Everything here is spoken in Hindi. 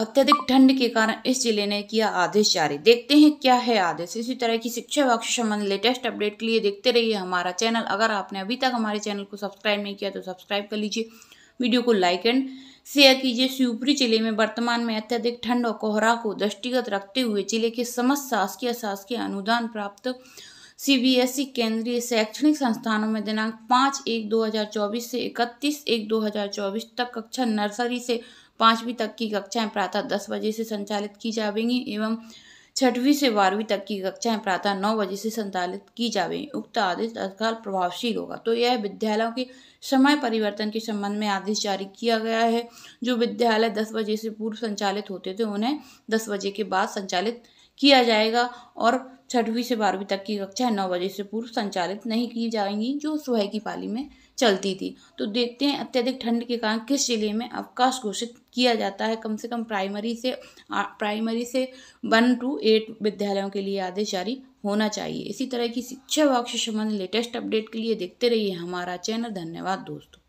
अत्यधिक ठंड के कारण इस जिले ने किया आदेश जारी देखते हैं क्या है आदेश इसी तरह की शिक्षा विभाग से संबंधित लेटेस्ट अपडेट के लिए देखते रहिए हमारा चैनल अगर आपने अभी तक हमारे चैनल को सब्सक्राइब नहीं किया तो सब्सक्राइब कर लीजिए वीडियो को लाइक एंड शेयर कीजिए शिवपुरी जिले में वर्तमान में अत्यधिक ठंड और कोहरा को दृष्टिगत रखते हुए जिले के समस्त शासकीय शासकीय अनुदान प्राप्त सीबीएसई केंद्रीय शैक्षणिक संस्थानों में दिनांक पाँच एक दो हज़ार चौबीस से इकतीस एक दो हज़ार चौबीस तक कक्षा नर्सरी से पाँचवीं तक की कक्षाएं प्रातः दस बजे से संचालित की जाएंगी एवं छठवीं से बारहवीं तक की कक्षाएं प्रातः नौ बजे से संचालित की जाएंगी उक्त आदेश तत्काल प्रभावशील होगा तो यह विद्यालयों के समय परिवर्तन के संबंध में आदेश जारी किया गया है जो विद्यालय दस बजे से पूर्व संचालित होते थे उन्हें दस बजे के बाद संचालित किया जाएगा और छठवीं से बारहवीं तक की कक्षा नौ बजे से पूर्व संचालित नहीं की जाएंगी जो सुबह की पाली में चलती थी तो देखते हैं अत्यधिक ठंड के कारण किस जिले में अवकाश घोषित किया जाता है कम से कम प्राइमरी से प्राइमरी से वन टू एट विद्यालयों के लिए आदेश जारी होना चाहिए इसी तरह की शिक्षा विभाग से संबंध लेटेस्ट अपडेट के लिए देखते रहिए हमारा चैनल धन्यवाद दोस्तों